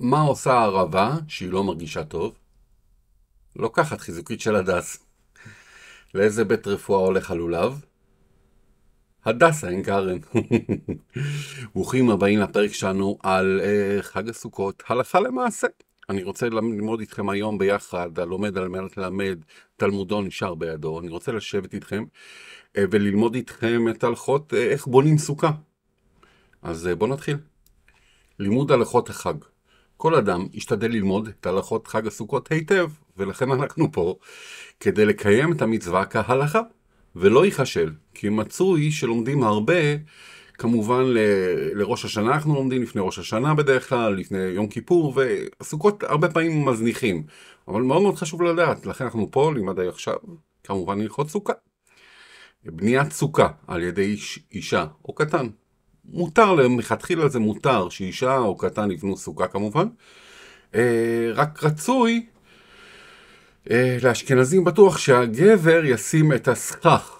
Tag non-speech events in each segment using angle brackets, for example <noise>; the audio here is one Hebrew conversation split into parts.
מה עושה הערבה שהיא לא מרגישה טוב? לוקחת חיזוקית של הדס. לאיזה בית רפואה הולך הלולב? הדסה עין כרם. <laughs> ברוכים הבאים לפרק שלנו על uh, חג הסוכות, הלכה למעשה. אני רוצה ללמוד איתכם היום ביחד, הלומד על מנת ללמד, תלמודו נשאר בידו. אני רוצה לשבת איתכם uh, וללמוד איתכם את הלכות uh, איך בונים סוכה. אז uh, בואו נתחיל. לימוד הלכות החג. כל אדם ישתדל ללמוד את הלכות חג הסוכות היטב, ולכן אנחנו פה, כדי לקיים את המצווה כהלכה, ולא ייכשל, כי מצוי שלומדים הרבה, כמובן ל, לראש השנה אנחנו לומדים, לפני ראש השנה בדרך כלל, לפני יום כיפור, והסוכות הרבה פעמים מזניחים, אבל מאוד מאוד חשוב לדעת, לכן אנחנו פה, לימד עכשיו, כמובן ללכות סוכה. בניית סוכה על ידי איש, אישה או קטן, מותר להם, מלכתחילה זה מותר, שאישה או קטן יבנו סוכה כמובן. אה, רק רצוי אה, לאשכנזים בטוח שהגבר ישים את הסכך,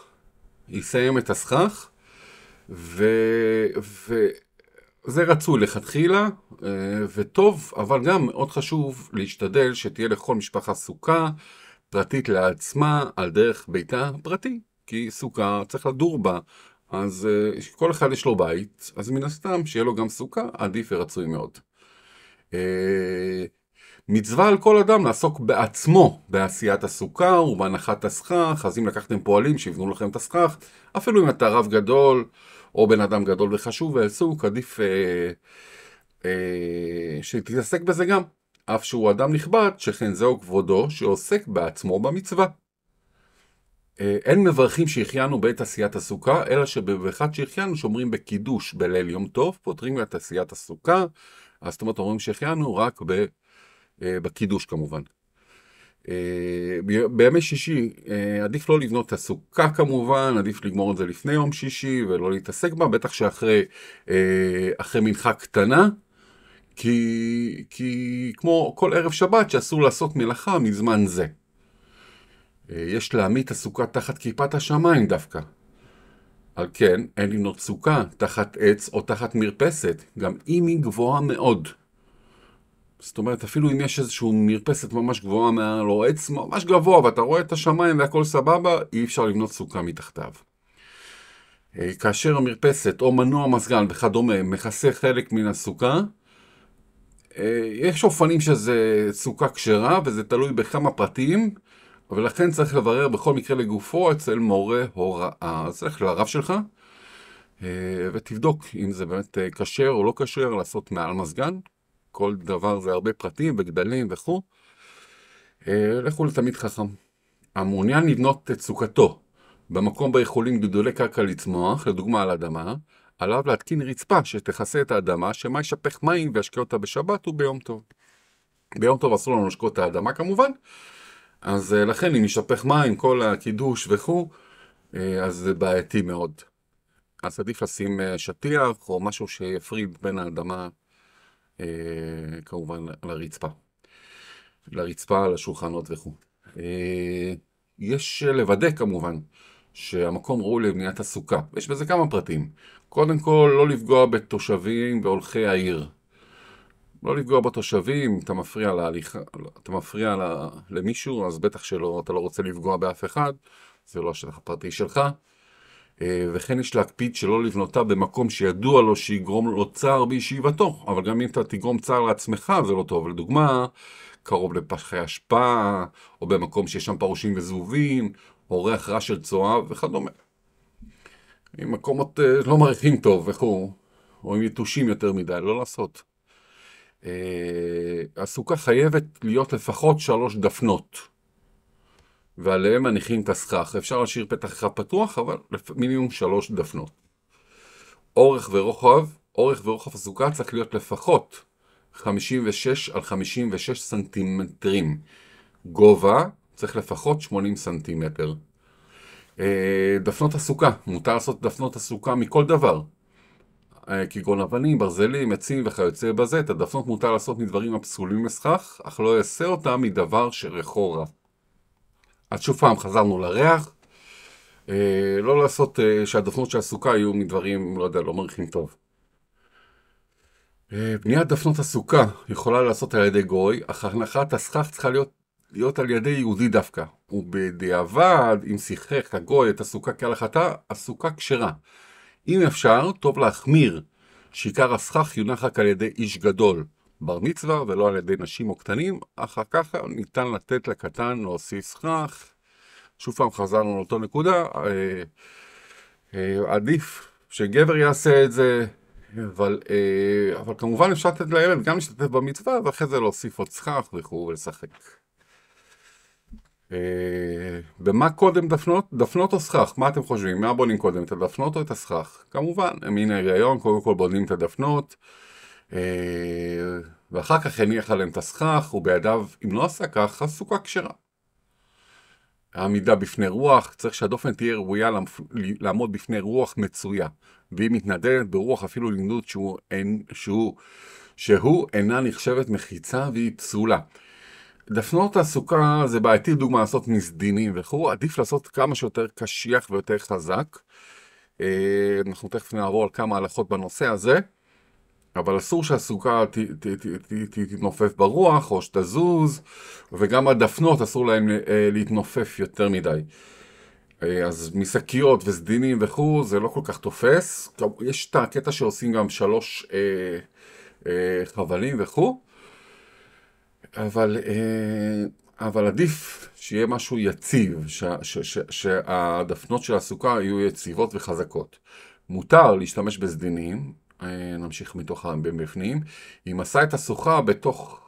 יסיים את הסכך, ו... ו... זה רצוי לכתחילה, אה, וטוב, אבל גם מאוד חשוב להשתדל שתהיה לכל משפחה סוכה פרטית לעצמה על דרך ביתה פרטי, כי סוכה צריך לדור בה אז uh, כל אחד יש לו בית, אז מן הסתם שיהיה לו גם סוכה, עדיף ורצוי מאוד. Uh, מצווה על כל אדם לעסוק בעצמו בעשיית הסוכה ובהנחת הסכך, אז אם לקחתם פועלים שיבנו לכם את הסכך, אפילו אם אתה רב גדול או בן אדם גדול וחשוב ועסוק, אה, עדיף uh, uh, שתתעסק בזה גם, אף שהוא אדם נכבד, שכן זהו כבודו שעוסק בעצמו במצווה. אה, אין מברכים שהחיינו בעת עשיית הסוכה, אלא שבאחד שהחיינו שומרים בקידוש בליל יום טוב, פותרים את עשיית הסוכה, אז זאת אומרת אומרים שהחיינו רק ב, אה, בקידוש כמובן. אה, בימי שישי עדיף לא לבנות את הסוכה כמובן, עדיף לגמור את זה לפני יום שישי ולא להתעסק בה, בטח שאחרי מנחה קטנה, כי, כי כמו כל ערב שבת שאסור לעשות מלאכה מזמן זה. אה, יש להעמיד את הסוכה תחת כיפת השמיים דווקא. על כן, אין לבנות סוכה תחת עץ או תחת מרפסת, גם אם היא גבוהה מאוד. זאת אומרת, אפילו אם יש איזושהי מרפסת ממש גבוהה מעל, או עץ ממש גבוה, ואתה רואה את השמיים והכל סבבה, אי אפשר לבנות סוכה מתחתיו. אה, כאשר המרפסת או מנוע מזגן וכדומה מכסה חלק מן הסוכה, אה, יש אופנים שזה סוכה כשרה, וזה תלוי בכמה פרטים. ולכן צריך לברר בכל מקרה לגופו אצל מורה הוראה. אז צריך לרב שלך אה, ותבדוק אם זה באמת אה, כשר או לא כשר לעשות מעל מזגן. כל דבר זה הרבה פרטים וגדלים וכו'. אה, לכו לתמיד חכם. המעוניין לבנות את סוכתו במקום בו יכולים גדולי קרקע לצמוח, לדוגמה על אדמה, עליו להתקין רצפה שתכסה את האדמה, שמא ישפך מים וישקה אותה בשבת וביום טוב. ביום טוב אסור לנו לשקות את האדמה כמובן, אז אה, לכן אם יישפך מים, כל הקידוש וכו', אה, אז זה בעייתי מאוד. אז עדיף לשים אה, שטיח או משהו שיפריד בין האדמה כמובן לרצפה. לרצפה, לשולחנות וכו'. יש לוודא כמובן שהמקום ראוי לבניית הסוכה. יש בזה כמה פרטים. קודם כל, לא לפגוע בתושבים והולכי העיר. לא לפגוע בתושבים, אתה מפריע להליך, אתה מפריע למישהו, אז בטח שלא, אתה לא רוצה לפגוע באף אחד, זה לא השטח הפרטי שלך. אה, וכן יש להקפיד שלא לבנותה במקום שידוע לו שיגרום לו צער בישיבתו, אבל גם אם אתה תגרום צער לעצמך זה לא טוב. לדוגמה, קרוב לפחי אשפה, או במקום שיש שם פרושים וזבובים, או ריח רע של צואה וכדומה. אם מקומות אה, לא מריחים טוב, איך הוא? או אם יתושים יותר מדי, לא לעשות. אה, הסוכה חייבת להיות לפחות שלוש דפנות, ועליהן מניחים את הסכך. אפשר להשאיר פתח אחד פתוח, אבל לפ... מינימום שלוש דפנות. אורך ורוחב, אורך ורוחב הסוכה צריך להיות לפחות 56 על 56 סנטימטרים. גובה צריך לפחות 80 סנטימטר. אה, דפנות הסוכה, מותר לעשות דפנות הסוכה מכל דבר. אה, כגון אבנים, ברזלים, עצים וכיוצא בזה, את הדפנות מותר לעשות מדברים הפסולים לסכך, אך לא יעשה אותם מדבר שריחו רע. אז שוב פעם חזרנו לריח, אה, לא לעשות אה, שהדפנות של הסוכה יהיו מדברים, לא יודע, לא מריחים טוב. אה, בניית דפנות הסוכה יכולה לעשות על ידי גוי, אך הנחת הסכך צריכה להיות, להיות על ידי יהודי דווקא. ובדיעבד, אם שיחק הגוי את הסוכה כהלכתה, הסוכה כשרה. אם אפשר, טוב להחמיר שעיקר הסכך יונח רק על ידי איש גדול, בר מצווה, ולא על ידי נשים או קטנים, אחר כך ניתן לתת לקטן להוסיף סכך. שוב פעם חזרנו לאותו נקודה, אה, אה, עדיף שגבר יעשה את זה, אבל, אה, אבל כמובן אפשר לתת לילד גם להשתתף במצווה, ואחרי זה להוסיף עוד סכך וכו' ולשחק. במה אה, קודם דפנות? דפנות או סכך? מה אתם חושבים? מה בונים קודם, את הדפנות או את הסכך? כמובן, אה, מן ההיריון, קודם כל בונים את הדפנות, אה, ואחר כך הניח עליהם את הסכך, ובידיו, אם לא עשה כך, אז סוכה כשרה. העמידה בפני רוח, צריך שהדופן תהיה ראויה לעמוד בפני רוח מצויה, והיא מתנדנת ברוח אפילו לימדות שהוא, אין, שהוא, שהוא אינה נחשבת מחיצה והיא פסולה. דפנות תעסוקה זה בעייתי לדוגמה לעשות מזדינים וכו', עדיף לעשות כמה שיותר קשיח ויותר חזק. אה, אנחנו תכף נעבור על כמה הלכות בנושא הזה, אבל אסור שהסוכה תתנופף ברוח או שתזוז, וגם הדפנות אסור להן אה, להתנופף יותר מדי. אה, אז משקיות וסדינים וכו', זה לא כל כך תופס. יש את הקטע שעושים גם שלוש אה, אה, חבלים וכו'. אבל, אה, אבל עדיף שיהיה משהו יציב, ש, ש, ש, שהדפנות של הסוכר יהיו יציבות וחזקות. מותר להשתמש בסדינים, אה, נמשיך מתוך מבפנים, אם עשה את הסוכה בתוך,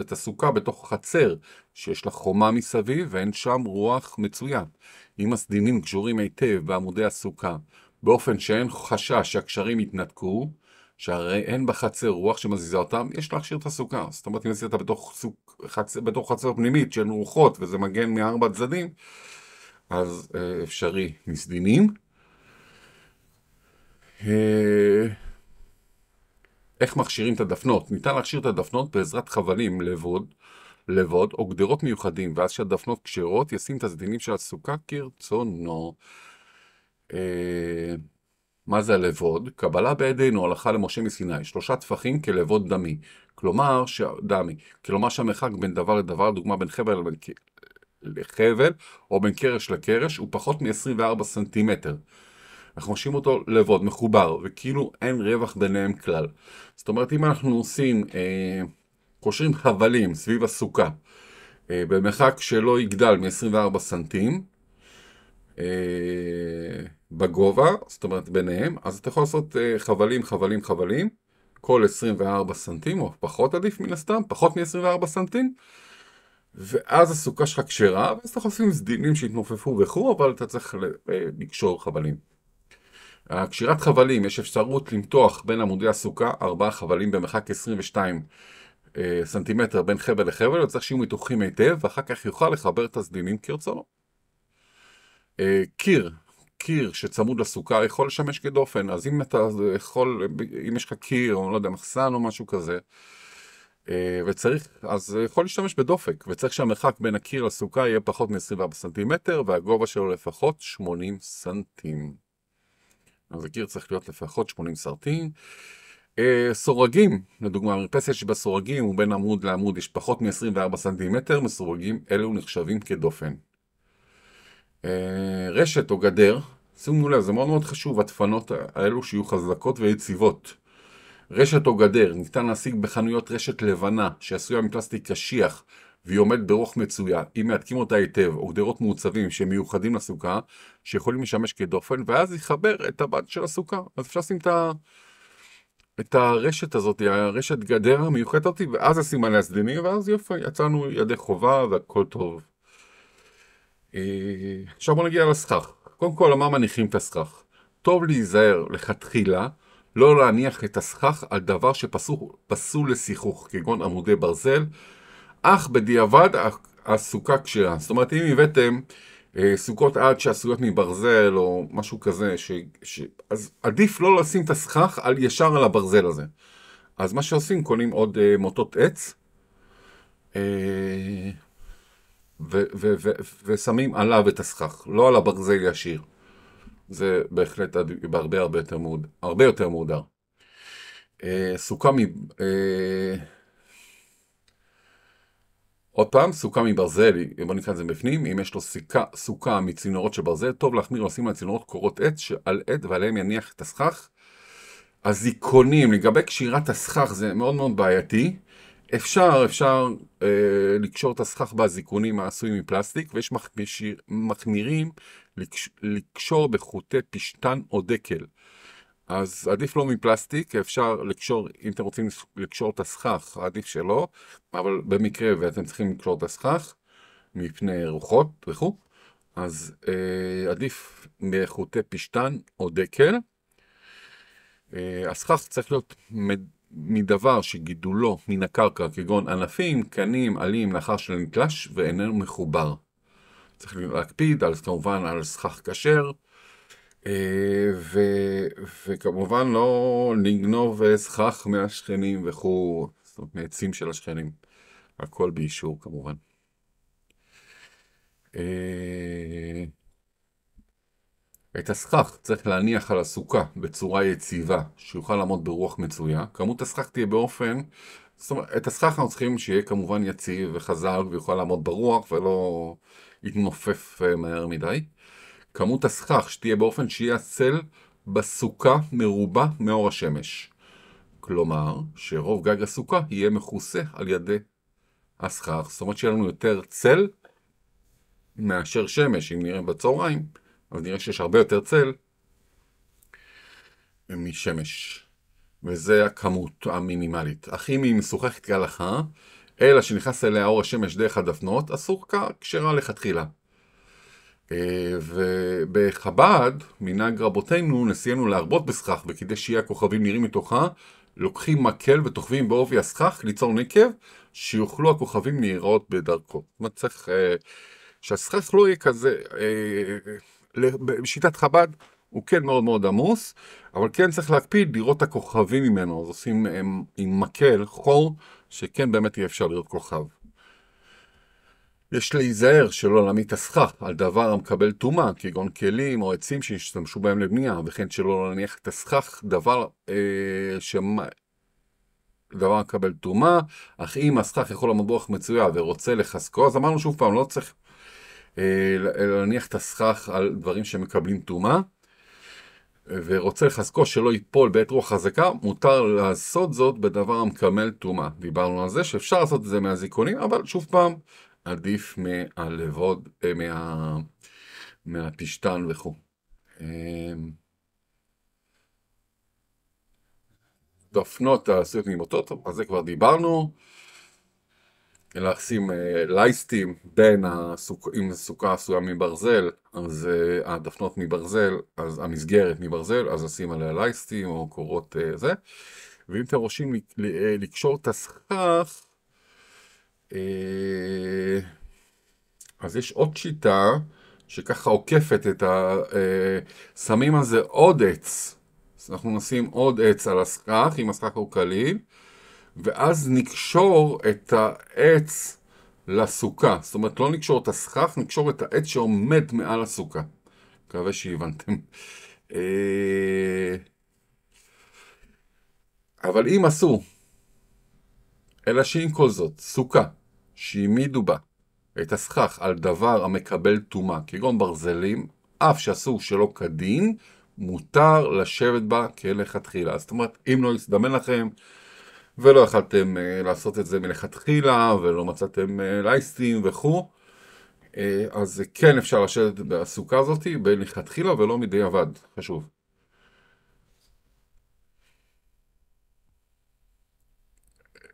את הסוכה בתוך חצר שיש לה חומה מסביב ואין שם רוח מצוין. אם הסדינים קשורים היטב בעמודי הסוכה באופן שאין חשש שהקשרים יתנתקו, שהרי אין בחצר רוח שמזיזה אותם, יש להכשיר את הסוכה. זאת אומרת, אם עשית בתוך, סוק, חצ... בתוך חצר פנימית שאין רוחות וזה מגן מארבע צדדים, אז אה, אפשרי מסדינים. אה... איך מכשירים את הדפנות? ניתן להכשיר את הדפנות בעזרת חבלים לבוד, לבוד או גדרות מיוחדים, ואז שהדפנות כשרות ישים את הסדינים של הסוכה כרצונו. אה... מה זה הלבוד? קבלה בידינו הלכה למשה מסיני, שלושה טפחים כלבוד דמי. כלומר, ש... דמי. כלומר שהמרחק בין דבר לדבר, דוגמה בין חבל לבין... לחבל, או בין קרש לקרש, הוא פחות מ-24 סנטימטר. אנחנו משאירים אותו לבוד, מחובר, וכאילו אין רווח ביניהם כלל. זאת אומרת, אם אנחנו עושים, אה, קושרים חבלים סביב הסוכה, אה, במרחק שלא יגדל מ-24 סנטים, אה, בגובה, זאת אומרת ביניהם, אז אתה יכול לעשות אה, חבלים, חבלים, חבלים, כל 24 סנטים, או פחות עדיף מן הסתם, פחות מ-24 סנטים, ואז הסוכה שלך כשרה, ואז אתה יכול לשים סדינים שהתנופפו וכו', אבל אתה צריך אה, לקשור חבלים. קשירת חבלים, יש אפשרות למתוח בין עמודי הסוכה 4 חבלים במרחק 22 אה, סנטימטר בין חבל לחבל, וצריך שיהיו מתוחים היטב, ואחר כך יוכל לחבר את הסדינים כרצונו. אה, קיר, קיר שצמוד לסוכר יכול לשמש כדופן, אז אם אתה יכול, אם יש לך קיר או לא יודע, מחסן או משהו כזה, אה, וצריך, אז יכול להשתמש בדופק, וצריך שהמרחק בין הקיר לסוכר יהיה פחות מ-24 סנטימטר, והגובה שלו לפחות 80 סנטים. אז הקיר צריך להיות לפחות 80 סרטים. Uh, סורגים, לדוגמה, מרפסת שבסורגים ובין עמוד לעמוד יש פחות מ-24 סנטימטר, מסורגים אלו נחשבים כדופן. אה, רשת או גדר, שימו לב, זה מאוד מאוד חשוב, הדפנות האלו שיהיו חזקות ויציבות. רשת או גדר ניתן להשיג בחנויות רשת לבנה שעשויה מפלסטיק קשיח והיא עומדת ברוח מצויה, אם מהדקים אותה היטב, או גדרות מעוצבים שהם מיוחדים לסוכה, שיכולים לשמש כדופן, ואז יחבר את הבד של הסוכה. אז אפשר לשים את, ה... את הרשת הזאת, הרשת גדר המיוחדת אותי, ואז אשים עליה סדינים, ואז יופי, יצאנו ידי חובה והכל טוב. עכשיו בוא נגיע לסכך. קודם כל, למה מניחים את הסכך? טוב להיזהר לכתחילה לא להניח את הסכך על דבר שפסול לשיחוך, כגון עמודי ברזל, אך בדיעבד הסוכה כשרה. זאת אומרת, אם הבאתם אה, סוכות עד שעשויות מברזל או משהו כזה, ש, ש, אז עדיף לא לשים את הסכך על, ישר על הברזל הזה. אז מה שעושים, קונים עוד אה, מוטות עץ. אה, ושמים עליו את הסכך, לא על הברזל ישיר. זה בהחלט בהרבה הרבה יותר, מוד, הרבה יותר מודר. אה, סוכה מ... אה, עוד פעם, סוכה מברזל, בוא נקרא את זה בפנים, אם יש לו סיכה, סוכה מצינורות של ברזל, טוב להחמיר לשים על צינורות קורות עץ, שעל עד ועליהם יניח את הסכך. הזיכונים, לגבי קשירת הסכך זה מאוד מאוד בעייתי. אה, אפשר, אפשר אה, לקשור את הסכך באזיקונים העשויים מפלסטיק, ויש מחמירים לקש, לקשור בחוטי פשטן או דקל. אז עדיף לא מפלסטיק, אפשר לקשור, אם אתם רוצים לקשור את הסכך, עדיף שלא, אבל במקרה ואתם צריכים לקשור את הסכך מפני רוחות וכו', אז אה, עדיף בחוטי פשטן או דקל. אה, הסכך צריך להיות... מד... מדבר שגידולו מן הקרקע כגון ענפים, קנים, עלים, לאחר שנתלש ואיננו מחובר. צריך להקפיד על, כמובן על סכך כשר, אה, ו, וכמובן לא לגנוב סכך מהשכנים וכו', זאת אומרת מעצים של השכנים. הכל באישור כמובן. אה, את הסכך צריך להניח על הסוכה בצורה יציבה, שיוכל לעמוד ברוח מצויה. כמות הסכך תהיה באופן... זאת אומרת, את הסכך אנחנו צריכים שיהיה כמובן יציב וחזק ויוכל לעמוד ברוח ולא יתנופף אה, מהר מדי. כמות הסכך שתהיה באופן שיהיה הצל בסוכה מרובה מאור השמש. כלומר, שרוב גג הסוכה יהיה מכוסה על ידי הסכך, זאת אומרת שיהיה לנו יותר צל מאשר שמש, אם נראה בצהריים. אז נראה שיש הרבה יותר צל משמש. וזה הכמות המינימלית. אך אם היא משוחקת כהלכה, אלא שנכנס אליה אור השמש דרך הדפנות, אסור כשרה לכתחילה. אה, ובחב"ד, מנהג רבותינו, נסיינו להרבות בסכך, וכדי שיהיה הכוכבים נראים מתוכה, לוקחים מקל ותוכבים בעובי הסכך ליצור נקב, שיוכלו הכוכבים להיראות בדרכו. זאת אומרת, צריך אה, שהסכך לא יהיה כזה, אה, בשיטת חב"ד הוא כן מאוד מאוד עמוס, אבל כן צריך להקפיד לראות את הכוכבים ממנו, אז עושים הם, עם מקל חור, שכן באמת יהיה אפשר לראות כוכב. יש להיזהר שלא להעמיד את הסכך על דבר המקבל טומאה, כגון כלים או עצים שהשתמשו בהם לבנייה, וכן שלא להניח את הסכך דבר אה, ש... דבר המקבל טומאה, אך אם הסכך יכול למבוח מצויה ורוצה לחזקו, אז אמרנו שוב פעם, לא צריך אה, להניח את הסכך על דברים שמקבלים טומאה, ורוצה לחזקו שלא ייפול בעת רוח חזקה, מותר לעשות זאת בדבר המקמל טומאה. דיברנו על זה שאפשר לעשות את זה מהזיכונים, אבל שוב פעם, עדיף מהלבוד, אה, מה... מהפשתן וכו'. אמ, דפנות העשויות ממוטות, על זה כבר דיברנו. לשים אה, לייסטים בין הסוכ... אם הסוכה עשויה מברזל, אז אה, הדפנות מברזל, אז המסגרת מברזל, אז לשים עליה לייסטים או קורות אה, זה. ואם אתם רוצים לקשור את הסכך, אז יש עוד שיטה שככה עוקפת את ה... שמים על זה עוד עץ. אז אנחנו נשים עוד עץ על הסכך, אם הסכך הוא קליל, ואז נקשור את העץ לסוכה. זאת אומרת, לא נקשור את הסכך, נקשור את העץ שעומד מעל הסוכה. מקווה שהבנתם. אה, אבל אם עשו, אלא שעם כל זאת, סוכה שהעמידו בה את הסכך על דבר המקבל טומאה, כגון ברזלים, אף שעשו שלא כדין, מותר לשבת בה כלכתחילה. זאת אומרת, אם לא יסתמן לכם, ולא יכלתם uh, לעשות את זה מלכתחילה, ולא מצאתם uh, לייסטים וכו'. Uh, אז כן אפשר לשבת בסוכה הזאת מלכתחילה ולא מדי עבד, חשוב.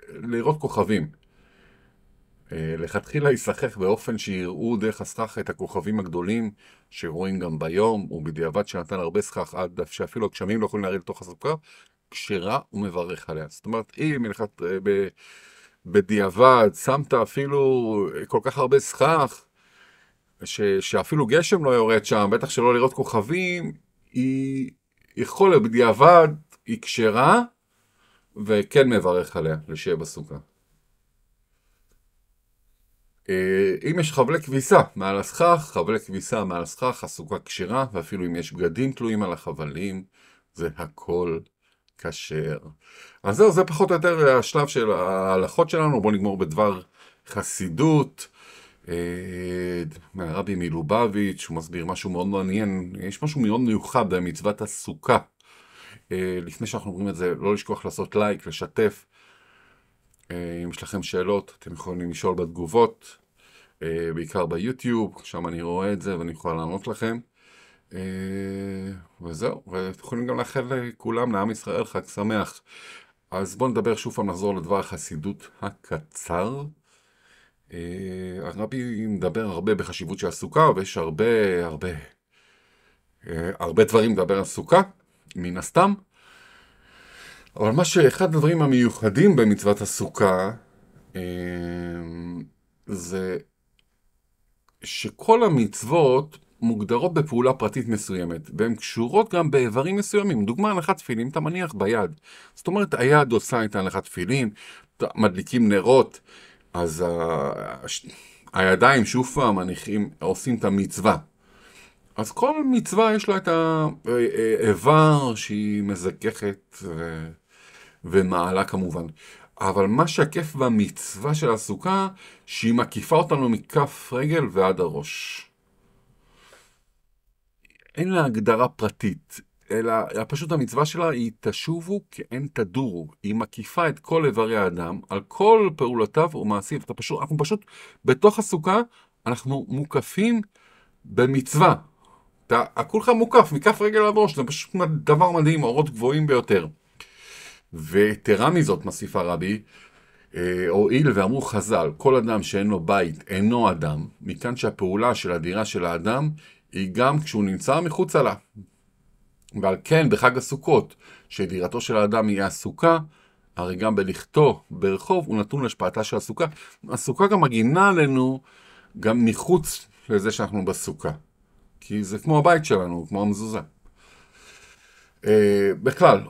לראות כוכבים. Uh, לכתחילה ייסחך באופן שיראו דרך הסכך את הכוכבים הגדולים שרואים גם ביום, ובדיעבד שנתן הרבה סכך עד שאפילו הגשמים לא יכולים להרעיל לתוך הסוכה, כשרה ומברך עליה. זאת אומרת, אם הלכת אה, ב, בדיעבד שמת אפילו אה, כל כך הרבה סכך, ש, שאפילו גשם לא יורד שם, בטח שלא לראות כוכבים, היא יכולה, בדיעבד היא כשרה, וכן מברך עליה, לשיהיה בסוכה. אה, אם יש חבלי כביסה מעל הסכך, חבלי כביסה מעל הסכך, הסוכה כשרה, ואפילו אם יש בגדים תלויים על החבלים, זה הכל כשר. אז זהו, זה פחות או יותר השלב של ההלכות שלנו. בואו נגמור בדבר חסידות. אה, מהרבי מלובביץ', הוא מסביר משהו מאוד מעניין, יש משהו מאוד מיוחד במצוות הסוכה. אה, לפני שאנחנו אומרים את זה, לא לשכוח לעשות לייק, לשתף. אה, אם יש לכם שאלות, אתם יכולים לשאול בתגובות, בעיקר ביוטיוב, שם אני רואה את זה ואני יכול לענות לכם. אה, וזהו, ואתם יכולים גם לאחל לכולם, לעם ישראל, חג שמח. אז בואו נדבר שוב פעם, נחזור לדבר החסידות הקצר. אה, הרבי מדבר הרבה בחשיבות של הסוכה, ויש הרבה, הרבה, אה, הרבה דברים לדבר על סוכה, מן הסתם. אבל מה שאחד הדברים המיוחדים במצוות הסוכה, זה שכל המצוות מוגדרות בפעולה פרטית מסוימת, והן קשורות גם באיברים מסוימים. דוגמה, הנחת תפילין אתה מניח ביד. זאת אומרת, היד עושה את ההנחת תפילין, מדליקים נרות, אז ה... הידיים שוב פעם מניחים, עושים את המצווה. אז כל מצווה יש לה את האיבר אה, אה, שהיא מזככת ו... ומעלה כמובן. אבל מה שהכיף במצווה של הסוכה, שהיא מקיפה אותנו מכף רגל ועד הראש. אין לה הגדרה פרטית, אלא פשוט המצווה שלה היא תשובו כי אין תדורו. היא מקיפה את כל איברי האדם, על כל פעולותיו ומעשיו. פשוט, אנחנו פשוט, בתוך הסוכה, אנחנו מוקפים במצווה. אתה, כולך מוקף מכף רגל עד ראש, זה פשוט דבר מדהים, אורות גבוהים ביותר. ויתרה מזאת, מסיף הרבי, אה, הואיל ואמרו חז"ל, כל אדם שאין לו בית אינו אדם, מכאן שהפעולה של הדירה של האדם היא גם כשהוא נמצא מחוצה לה. ועל כן בחג הסוכות, שדירתו של האדם היא הסוכה, הרי גם בלכתו ברחוב הוא נתון להשפעתה של הסוכה. הסוכה גם מגינה עלינו גם מחוץ לזה שאנחנו בסוכה. כי זה כמו הבית שלנו, כמו המזוזה. אה, בכלל,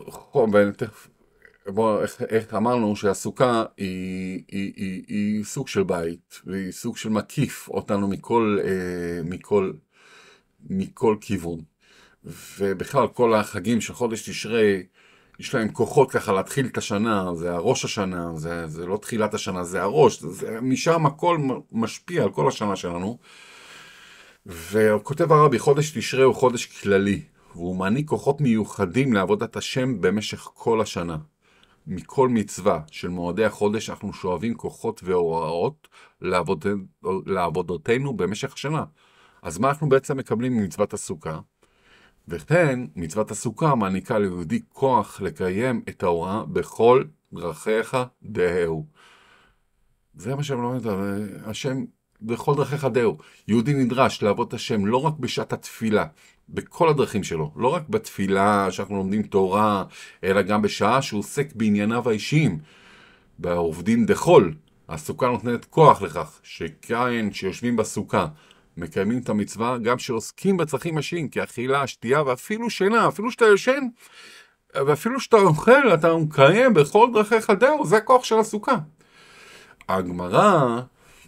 בואו, איך, איך אמרנו שהסוכה היא, היא, היא, היא סוג של בית, והיא סוג של מקיף אותנו מכל, אה, מכל מכל כיוון. ובכלל, כל החגים של חודש תשרי, יש להם כוחות ככה להתחיל את השנה, זה הראש השנה, זה, זה לא תחילת השנה, זה הראש, זה, משם הכל משפיע על כל השנה שלנו. וכותב הרבי, חודש תשרי הוא חודש כללי, והוא מעניק כוחות מיוחדים לעבודת השם במשך כל השנה. מכל מצווה של מועדי החודש אנחנו שואבים כוחות והוראות לעבוד, לעבודותינו במשך השנה. אז מה אנחנו בעצם מקבלים ממצוות הסוכה? וכן, מצוות הסוכה מעניקה ליהודי כוח לקיים את ההוראה בכל דרכיך דהו. זה מה שמלמד אותנו, השם בכל דרכיך דהו. יהודי נדרש לעבוד את השם לא רק בשעת התפילה, בכל הדרכים שלו, לא רק בתפילה שאנחנו לומדים תורה, אלא גם בשעה שהוא עוסק בענייניו האישיים, בעובדים דחול. הסוכה נותנת כוח לכך, שכהן שיושבים בסוכה מקיימים את המצווה גם שעוסקים בצרכים השניים, כי אכילה, שתייה ואפילו שינה, אפילו שאתה ישן, ואפילו שאתה אוכל, אתה מקיים בכל דרכיך דהו, זה הכוח של הסוכה. הגמרא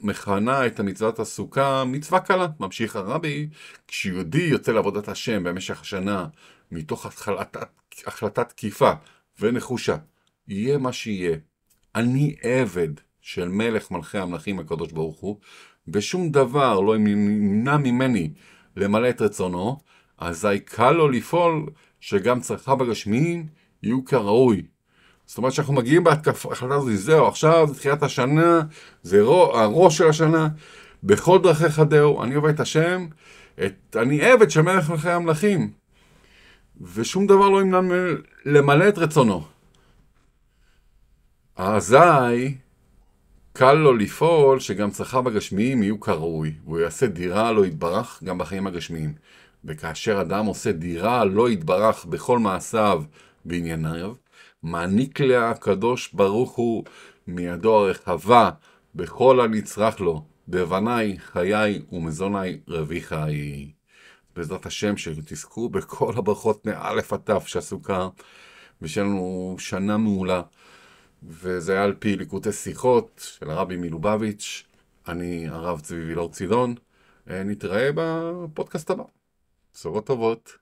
מכנה את המצוות הסוכה מצווה קלה. ממשיך הרבי, כשיהודי יוצא לעבודת השם במשך השנה, מתוך החלטת, החלטת תקיפה ונחושה, יהיה מה שיהיה, אני עבד של מלך מלכי המלכים הקדוש ברוך הוא, ושום דבר לא ימנע ממני למלא את רצונו, אזי קל לו לפעול שגם צרכיו הגשמיים יהיו כראוי. זאת אומרת שאנחנו מגיעים בהחלטה הזאת, זהו, עכשיו זה תחילת השנה, זה הראש של השנה, בכל דרכי חדהו, אני עובד את השם, את, אני עבד של מלך מלכי המלכים, ושום דבר לא ימנע למלא את רצונו. אזי קל לו לפעול שגם צרכיו הגשמיים יהיו כראוי, והוא יעשה דירה לא יתברך גם בחיים הגשמיים. וכאשר אדם עושה דירה לא יתברך בכל מעשיו בענייניו, מעניק לה הקדוש ברוך הוא מידו הרחבה בכל הנצרך לו, בבניי, חיי ומזוני רבי חיי. בעזרת השם שתזכו בכל הברכות מאלף עד תף שעסוקה, ושיהיה לנו שנה מעולה. וזה היה על פי ליקוטי שיחות של הרבי מלובביץ', אני הרב צבי וילור צידון, אה, נתראה בפודקאסט הבא. בשורות טובות.